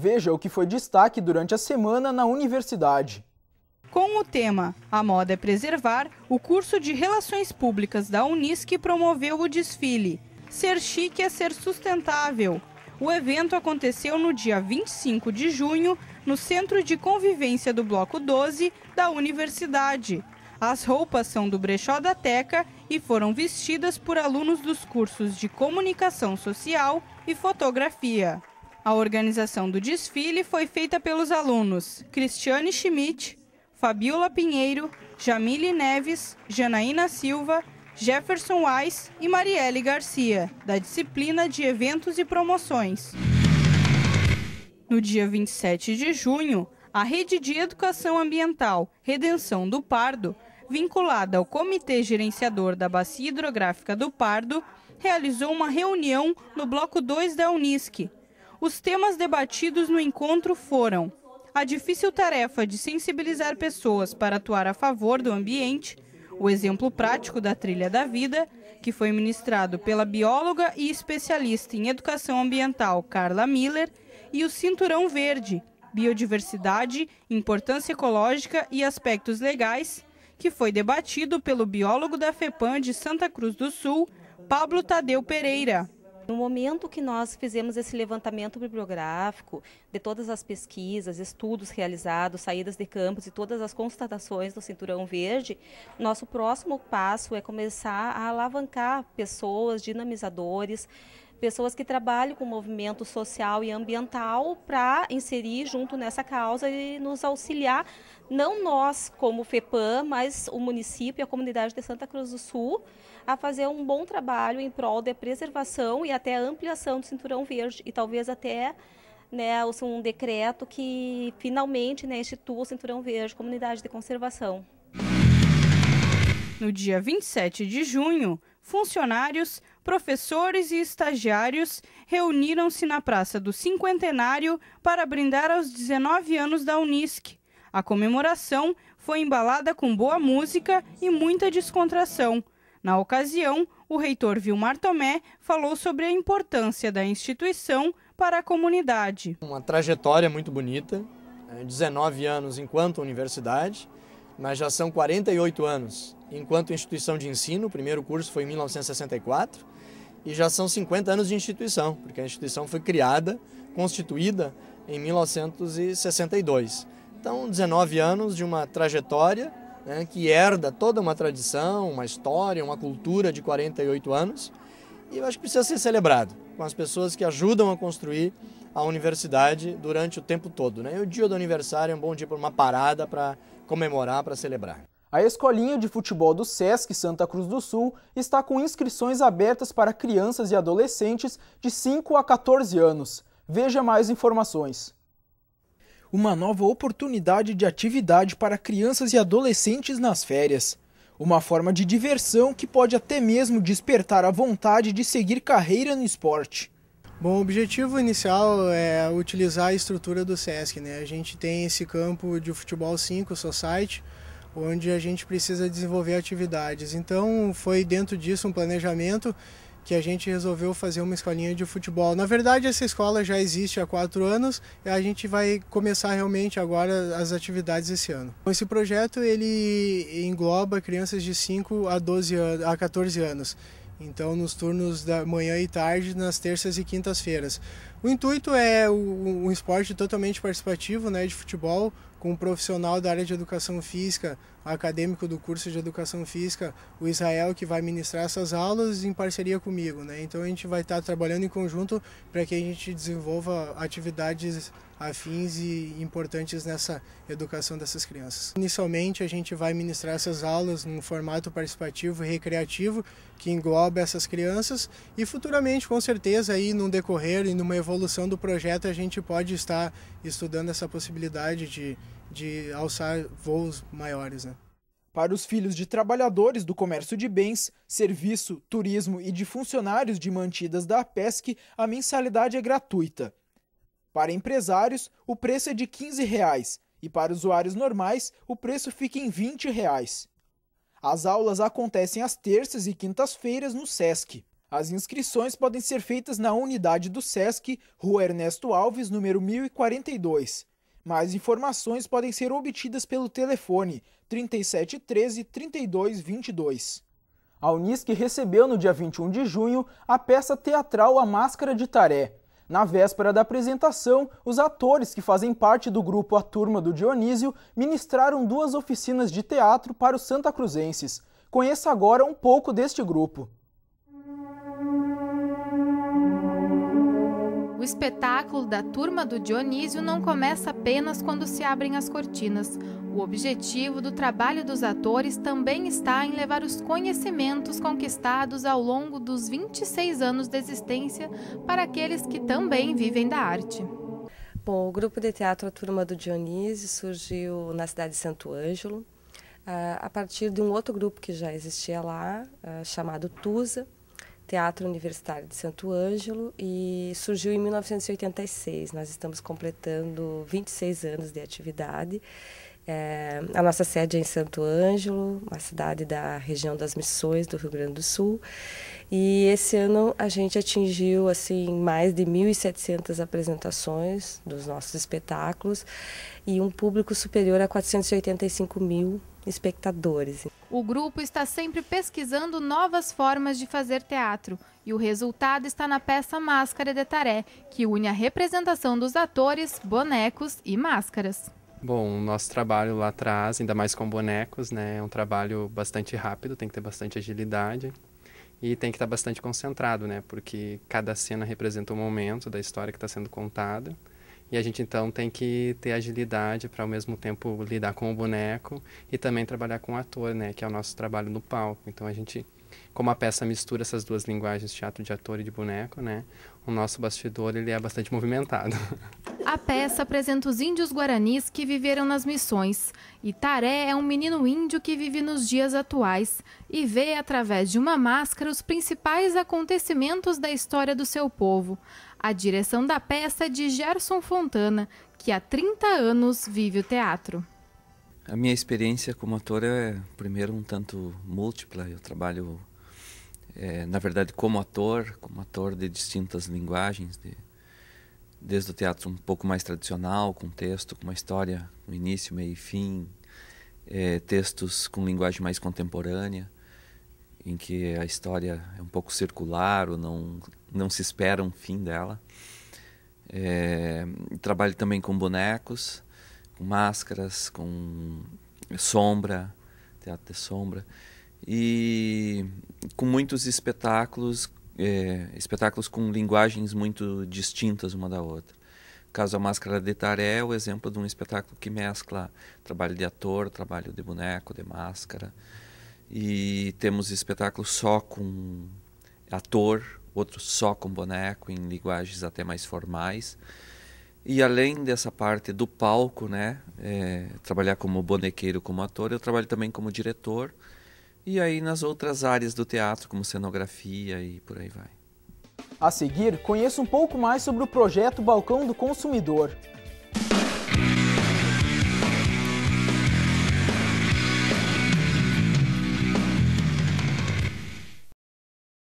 Veja o que foi destaque durante a semana na universidade. Com o tema A Moda é Preservar, o curso de Relações Públicas da Unisc promoveu o desfile Ser Chique é Ser Sustentável. O evento aconteceu no dia 25 de junho, no Centro de Convivência do Bloco 12 da Universidade. As roupas são do Brechó da Teca e foram vestidas por alunos dos cursos de Comunicação Social e Fotografia. A organização do desfile foi feita pelos alunos Cristiane Schmidt, Fabiola Pinheiro, Jamile Neves, Janaína Silva, Jefferson Weiss e Marielle Garcia, da disciplina de Eventos e Promoções. No dia 27 de junho, a Rede de Educação Ambiental Redenção do Pardo, vinculada ao Comitê Gerenciador da Bacia Hidrográfica do Pardo, realizou uma reunião no Bloco 2 da Unisc, os temas debatidos no encontro foram a difícil tarefa de sensibilizar pessoas para atuar a favor do ambiente, o exemplo prático da Trilha da Vida, que foi ministrado pela bióloga e especialista em educação ambiental Carla Miller, e o Cinturão Verde, Biodiversidade, Importância Ecológica e Aspectos Legais, que foi debatido pelo biólogo da FEPAM de Santa Cruz do Sul, Pablo Tadeu Pereira. No momento que nós fizemos esse levantamento bibliográfico de todas as pesquisas, estudos realizados, saídas de campos e todas as constatações do Cinturão Verde, nosso próximo passo é começar a alavancar pessoas, dinamizadores, pessoas que trabalham com movimento social e ambiental para inserir junto nessa causa e nos auxiliar, não nós como FEPAM, mas o município e a comunidade de Santa Cruz do Sul, a fazer um bom trabalho em prol da preservação e até ampliação do cinturão verde e talvez até né, um decreto que finalmente né, institua o Cinturão Verde Comunidade de Conservação. No dia 27 de junho, funcionários professores e estagiários reuniram-se na Praça do Cinquentenário para brindar aos 19 anos da Unisc. A comemoração foi embalada com boa música e muita descontração. Na ocasião, o reitor Vilmar Tomé falou sobre a importância da instituição para a comunidade. Uma trajetória muito bonita, 19 é, anos enquanto universidade, mas já são 48 anos enquanto instituição de ensino. O primeiro curso foi em 1964 e já são 50 anos de instituição, porque a instituição foi criada, constituída em 1962. Então, 19 anos de uma trajetória né, que herda toda uma tradição, uma história, uma cultura de 48 anos. E eu acho que precisa ser celebrado com as pessoas que ajudam a construir a universidade durante o tempo todo. Né? E o dia do aniversário é um bom dia para uma parada, para comemorar, para celebrar. A escolinha de futebol do SESC Santa Cruz do Sul está com inscrições abertas para crianças e adolescentes de 5 a 14 anos. Veja mais informações. Uma nova oportunidade de atividade para crianças e adolescentes nas férias. Uma forma de diversão que pode até mesmo despertar a vontade de seguir carreira no esporte. Bom, o objetivo inicial é utilizar a estrutura do SESC. Né? A gente tem esse campo de futebol 5, Society, onde a gente precisa desenvolver atividades. Então, foi dentro disso um planejamento que a gente resolveu fazer uma escolinha de futebol. Na verdade, essa escola já existe há quatro anos e a gente vai começar realmente agora as atividades esse ano. Então, esse projeto ele engloba crianças de 5 a, 12 a 14 anos. Então, nos turnos da manhã e tarde, nas terças e quintas-feiras. O intuito é um esporte totalmente participativo, né, de futebol, com um profissional da área de educação física, acadêmico do curso de educação física, o Israel, que vai ministrar essas aulas em parceria comigo. Né? Então a gente vai estar tá trabalhando em conjunto para que a gente desenvolva atividades afins e importantes nessa educação dessas crianças. Inicialmente a gente vai ministrar essas aulas num formato participativo e recreativo que engloba essas crianças e futuramente, com certeza, aí num decorrer e numa evolução evolução do projeto a gente pode estar estudando essa possibilidade de, de alçar voos maiores. Né? Para os filhos de trabalhadores do comércio de bens, serviço, turismo e de funcionários de mantidas da APESC, a mensalidade é gratuita. Para empresários, o preço é de R$ 15 reais, e para usuários normais, o preço fica em R$ 20. Reais. As aulas acontecem às terças e quintas-feiras no SESC. As inscrições podem ser feitas na unidade do SESC, Rua Ernesto Alves, número 1042. Mais informações podem ser obtidas pelo telefone 3713 3222. A Unisc recebeu no dia 21 de junho a peça teatral A Máscara de Taré. Na véspera da apresentação, os atores que fazem parte do grupo A Turma do Dionísio ministraram duas oficinas de teatro para os santa cruzenses. Conheça agora um pouco deste grupo. espetáculo da turma do Dionísio não começa apenas quando se abrem as cortinas. O objetivo do trabalho dos atores também está em levar os conhecimentos conquistados ao longo dos 26 anos de existência para aqueles que também vivem da arte. Bom, o grupo de teatro A Turma do Dionísio surgiu na cidade de Santo Ângelo, ah, a partir de um outro grupo que já existia lá, ah, chamado Tusa, Teatro Universitário de Santo Ângelo e surgiu em 1986. Nós estamos completando 26 anos de atividade. É, a nossa sede é em Santo Ângelo, uma cidade da região das Missões do Rio Grande do Sul. E esse ano a gente atingiu assim mais de 1.700 apresentações dos nossos espetáculos e um público superior a 485 mil espectadores. O grupo está sempre pesquisando novas formas de fazer teatro e o resultado está na peça Máscara de Taré, que une a representação dos atores, bonecos e máscaras. Bom, o nosso trabalho lá atrás, ainda mais com bonecos, né, é um trabalho bastante rápido, tem que ter bastante agilidade e tem que estar bastante concentrado, né, porque cada cena representa um momento da história que está sendo contada e a gente então tem que ter agilidade para ao mesmo tempo lidar com o boneco e também trabalhar com o ator, né, que é o nosso trabalho no palco. Então a gente, como a peça mistura essas duas linguagens, teatro de ator e de boneco, né, o nosso bastidor ele é bastante movimentado. A peça apresenta os índios guaranis que viveram nas missões. E Taré é um menino índio que vive nos dias atuais e vê através de uma máscara os principais acontecimentos da história do seu povo. A direção da peça de Gerson Fontana, que há 30 anos vive o teatro. A minha experiência como ator é, primeiro, um tanto múltipla. Eu trabalho, é, na verdade, como ator, como ator de distintas linguagens, de, desde o teatro um pouco mais tradicional, com texto, com uma história no início, meio e fim, é, textos com linguagem mais contemporânea, em que a história é um pouco circular, ou não, não se espera um fim dela. É, trabalho também com bonecos, com máscaras, com sombra, teatro de sombra, e com muitos espetáculos, é, espetáculos com linguagens muito distintas uma da outra. caso A Máscara de Taré é o exemplo de um espetáculo que mescla trabalho de ator, trabalho de boneco, de máscara. E temos espetáculos só com ator, outros só com boneco, em linguagens até mais formais. E além dessa parte do palco, né, é, trabalhar como bonequeiro, como ator, eu trabalho também como diretor. E aí nas outras áreas do teatro, como cenografia e por aí vai. A seguir, conheça um pouco mais sobre o projeto Balcão do Consumidor.